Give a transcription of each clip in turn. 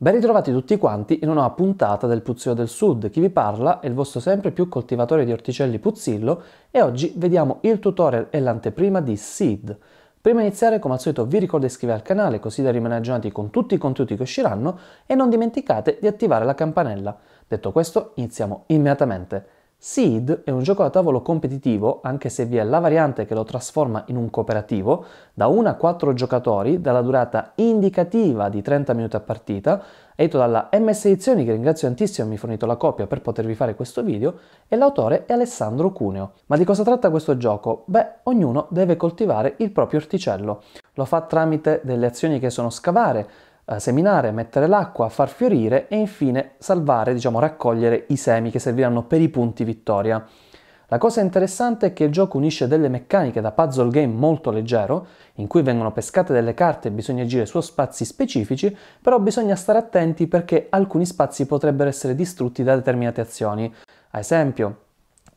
Ben ritrovati tutti quanti in una nuova puntata del Puzzio del Sud. Chi vi parla è il vostro sempre più coltivatore di orticelli Puzzillo e oggi vediamo il tutorial e l'anteprima di Seed. Prima di iniziare, come al solito, vi ricordo di iscrivervi al canale così da rimanere aggiornati con tutti i contenuti che usciranno e non dimenticate di attivare la campanella. Detto questo, iniziamo immediatamente. Seed è un gioco da tavolo competitivo, anche se vi è la variante che lo trasforma in un cooperativo, da 1 a 4 giocatori, dalla durata indicativa di 30 minuti a partita, edito dalla MS Edizioni, che ringrazio tantissimo, mi ha fornito la copia per potervi fare questo video, e l'autore è Alessandro Cuneo. Ma di cosa tratta questo gioco? Beh, ognuno deve coltivare il proprio orticello. Lo fa tramite delle azioni che sono scavare, seminare, mettere l'acqua, far fiorire e infine salvare, diciamo raccogliere i semi che serviranno per i punti vittoria. La cosa interessante è che il gioco unisce delle meccaniche da puzzle game molto leggero, in cui vengono pescate delle carte e bisogna agire su spazi specifici, però bisogna stare attenti perché alcuni spazi potrebbero essere distrutti da determinate azioni. Ad esempio,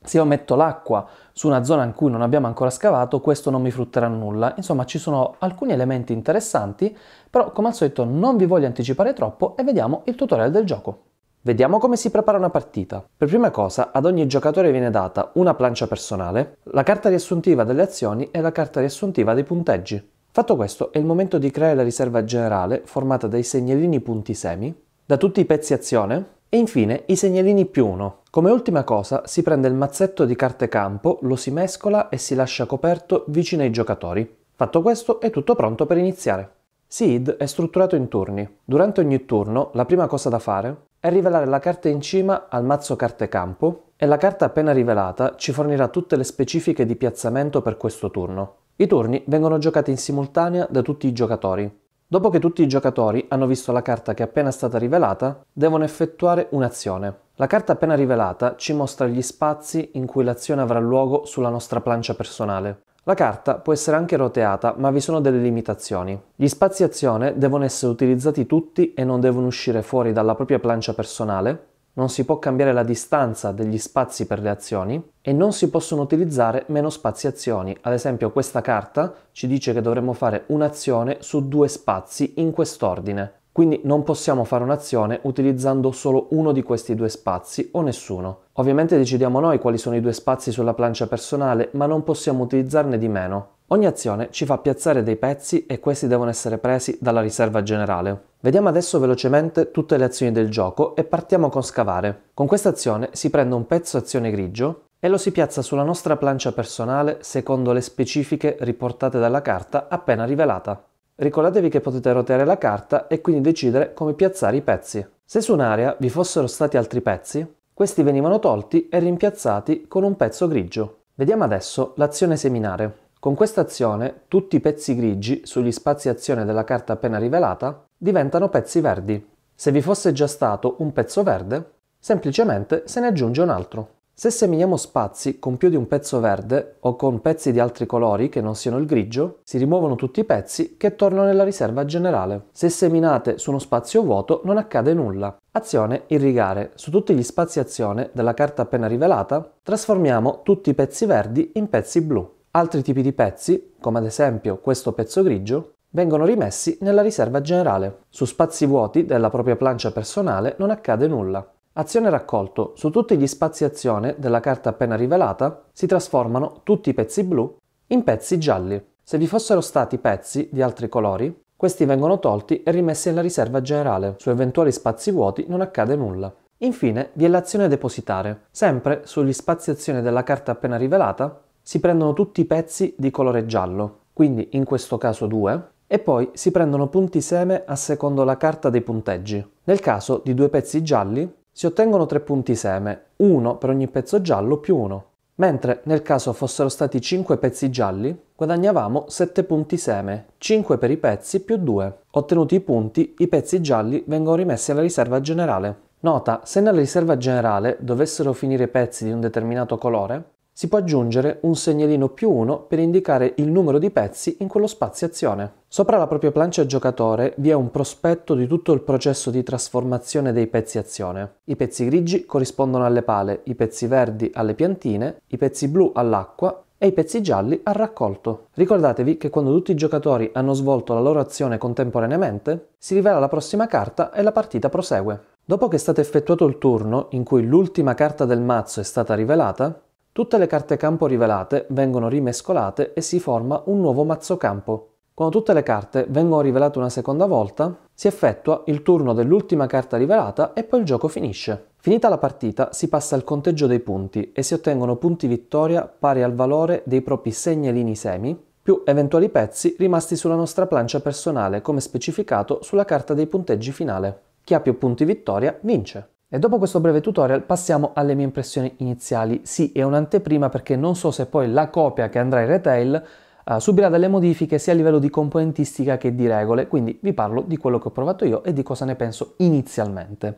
se io metto l'acqua su una zona in cui non abbiamo ancora scavato, questo non mi frutterà nulla. Insomma, ci sono alcuni elementi interessanti, però come al solito non vi voglio anticipare troppo e vediamo il tutorial del gioco. Vediamo come si prepara una partita. Per prima cosa, ad ogni giocatore viene data una plancia personale, la carta riassuntiva delle azioni e la carta riassuntiva dei punteggi. Fatto questo, è il momento di creare la riserva generale, formata dai segnalini punti semi, da tutti i pezzi azione, e infine i segnalini più uno, come ultima cosa si prende il mazzetto di carte campo, lo si mescola e si lascia coperto vicino ai giocatori. Fatto questo è tutto pronto per iniziare. Seed è strutturato in turni. Durante ogni turno la prima cosa da fare è rivelare la carta in cima al mazzo carte campo e la carta appena rivelata ci fornirà tutte le specifiche di piazzamento per questo turno. I turni vengono giocati in simultanea da tutti i giocatori, Dopo che tutti i giocatori hanno visto la carta che è appena stata rivelata, devono effettuare un'azione. La carta appena rivelata ci mostra gli spazi in cui l'azione avrà luogo sulla nostra plancia personale. La carta può essere anche roteata, ma vi sono delle limitazioni. Gli spazi azione devono essere utilizzati tutti e non devono uscire fuori dalla propria plancia personale, non si può cambiare la distanza degli spazi per le azioni e non si possono utilizzare meno spazi azioni. Ad esempio questa carta ci dice che dovremmo fare un'azione su due spazi in quest'ordine. Quindi non possiamo fare un'azione utilizzando solo uno di questi due spazi o nessuno. Ovviamente decidiamo noi quali sono i due spazi sulla plancia personale, ma non possiamo utilizzarne di meno. Ogni azione ci fa piazzare dei pezzi e questi devono essere presi dalla riserva generale. Vediamo adesso velocemente tutte le azioni del gioco e partiamo con scavare. Con questa azione si prende un pezzo azione grigio e lo si piazza sulla nostra plancia personale secondo le specifiche riportate dalla carta appena rivelata. Ricordatevi che potete roteare la carta e quindi decidere come piazzare i pezzi. Se su un'area vi fossero stati altri pezzi, questi venivano tolti e rimpiazzati con un pezzo grigio. Vediamo adesso l'azione seminare. Con questa azione tutti i pezzi grigi sugli spazi azione della carta appena rivelata diventano pezzi verdi. Se vi fosse già stato un pezzo verde, semplicemente se ne aggiunge un altro. Se seminiamo spazi con più di un pezzo verde o con pezzi di altri colori che non siano il grigio, si rimuovono tutti i pezzi che tornano nella riserva generale. Se seminate su uno spazio vuoto non accade nulla. Azione irrigare. Su tutti gli spazi azione della carta appena rivelata, trasformiamo tutti i pezzi verdi in pezzi blu. Altri tipi di pezzi, come ad esempio questo pezzo grigio, vengono rimessi nella riserva generale. Su spazi vuoti della propria plancia personale non accade nulla. Azione raccolto. Su tutti gli spazi azione della carta appena rivelata si trasformano tutti i pezzi blu in pezzi gialli. Se vi fossero stati pezzi di altri colori, questi vengono tolti e rimessi nella riserva generale. Su eventuali spazi vuoti non accade nulla. Infine vi è l'azione depositare. Sempre sugli spazi azione della carta appena rivelata si prendono tutti i pezzi di colore giallo, quindi in questo caso due, e poi si prendono punti seme a secondo la carta dei punteggi. Nel caso di due pezzi gialli si ottengono tre punti seme, uno per ogni pezzo giallo più uno. Mentre nel caso fossero stati 5 pezzi gialli, guadagnavamo 7 punti seme, 5 per i pezzi più 2. Ottenuti i punti, i pezzi gialli vengono rimessi alla riserva generale. Nota, se nella riserva generale dovessero finire pezzi di un determinato colore, si può aggiungere un segnalino più 1 per indicare il numero di pezzi in quello spazio azione. Sopra la propria plancia giocatore vi è un prospetto di tutto il processo di trasformazione dei pezzi azione. I pezzi grigi corrispondono alle pale, i pezzi verdi alle piantine, i pezzi blu all'acqua e i pezzi gialli al raccolto. Ricordatevi che quando tutti i giocatori hanno svolto la loro azione contemporaneamente, si rivela la prossima carta e la partita prosegue. Dopo che è stato effettuato il turno in cui l'ultima carta del mazzo è stata rivelata, Tutte le carte campo rivelate vengono rimescolate e si forma un nuovo mazzo campo. Quando tutte le carte vengono rivelate una seconda volta, si effettua il turno dell'ultima carta rivelata e poi il gioco finisce. Finita la partita si passa al conteggio dei punti e si ottengono punti vittoria pari al valore dei propri segnalini semi più eventuali pezzi rimasti sulla nostra plancia personale come specificato sulla carta dei punteggi finale. Chi ha più punti vittoria vince. E dopo questo breve tutorial passiamo alle mie impressioni iniziali. Sì, è un'anteprima perché non so se poi la copia che andrà in retail uh, subirà delle modifiche sia a livello di componentistica che di regole, quindi vi parlo di quello che ho provato io e di cosa ne penso inizialmente.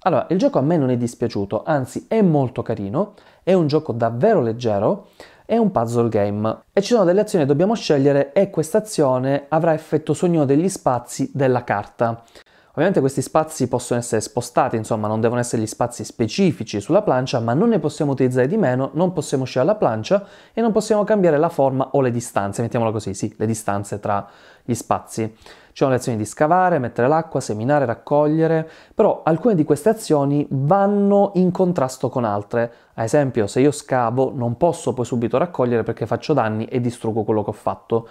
Allora, il gioco a me non è dispiaciuto, anzi è molto carino, è un gioco davvero leggero, è un puzzle game e ci sono delle azioni che dobbiamo scegliere e questa azione avrà effetto su ognuno degli spazi della carta. Ovviamente questi spazi possono essere spostati, insomma non devono essere gli spazi specifici sulla plancia, ma non ne possiamo utilizzare di meno, non possiamo uscire dalla plancia e non possiamo cambiare la forma o le distanze, mettiamolo così, sì, le distanze tra gli spazi. Ci sono le azioni di scavare, mettere l'acqua, seminare, raccogliere, però alcune di queste azioni vanno in contrasto con altre. Ad esempio, se io scavo non posso poi subito raccogliere perché faccio danni e distruggo quello che ho fatto.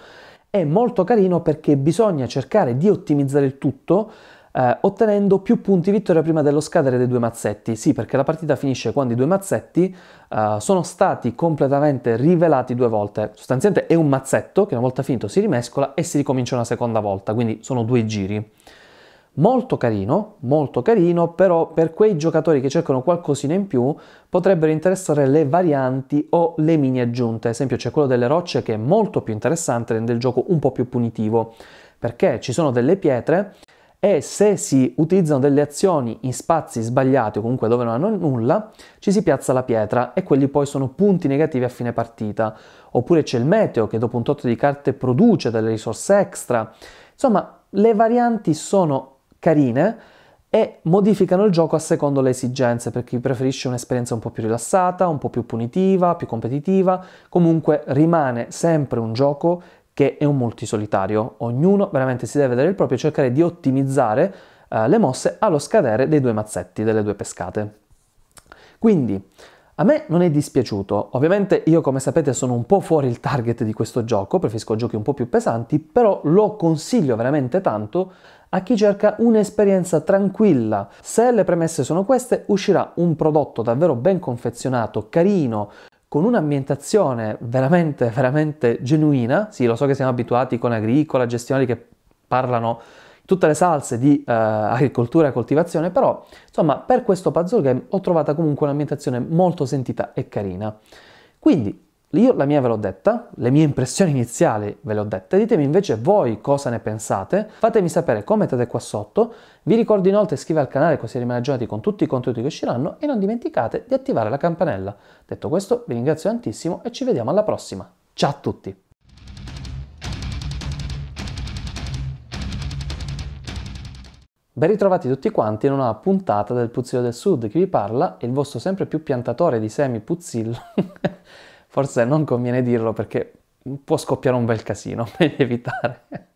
È molto carino perché bisogna cercare di ottimizzare il tutto eh, ottenendo più punti vittoria prima dello scadere dei due mazzetti. Sì, perché la partita finisce quando i due mazzetti eh, sono stati completamente rivelati due volte. Sostanzialmente è un mazzetto che una volta finito si rimescola e si ricomincia una seconda volta, quindi sono due giri. Molto carino, molto carino, però per quei giocatori che cercano qualcosina in più potrebbero interessare le varianti o le mini aggiunte. Ad esempio c'è quello delle rocce che è molto più interessante, rende il gioco un po' più punitivo, perché ci sono delle pietre e se si utilizzano delle azioni in spazi sbagliati o comunque dove non hanno nulla, ci si piazza la pietra e quelli poi sono punti negativi a fine partita. Oppure c'è il meteo che dopo un tot di carte produce delle risorse extra. Insomma, le varianti sono carine e modificano il gioco a secondo le esigenze per chi preferisce un'esperienza un po' più rilassata, un po' più punitiva, più competitiva. Comunque rimane sempre un gioco che è un multisolitario. Ognuno veramente si deve vedere il proprio e cercare di ottimizzare eh, le mosse allo scadere dei due mazzetti, delle due pescate. Quindi, a me non è dispiaciuto, ovviamente io come sapete sono un po' fuori il target di questo gioco, preferisco giochi un po' più pesanti, però lo consiglio veramente tanto a chi cerca un'esperienza tranquilla. Se le premesse sono queste, uscirà un prodotto davvero ben confezionato, carino, con un'ambientazione veramente, veramente genuina. Sì, lo so che siamo abituati con agricola, gestionali che parlano tutte le salse di eh, agricoltura e coltivazione, però insomma per questo puzzle game ho trovato comunque un'ambientazione molto sentita e carina. Quindi io la mia ve l'ho detta, le mie impressioni iniziali ve le ho dette, ditemi invece voi cosa ne pensate, fatemi sapere commentate qua sotto, vi ricordo inoltre iscrivervi al canale così rimanete aggiornati con tutti i contenuti che usciranno e non dimenticate di attivare la campanella. Detto questo vi ringrazio tantissimo e ci vediamo alla prossima. Ciao a tutti! Ben ritrovati tutti quanti in una puntata del Puzzillo del Sud, chi vi parla è il vostro sempre più piantatore di semi puzzillo. Forse non conviene dirlo perché può scoppiare un bel casino, meglio evitare.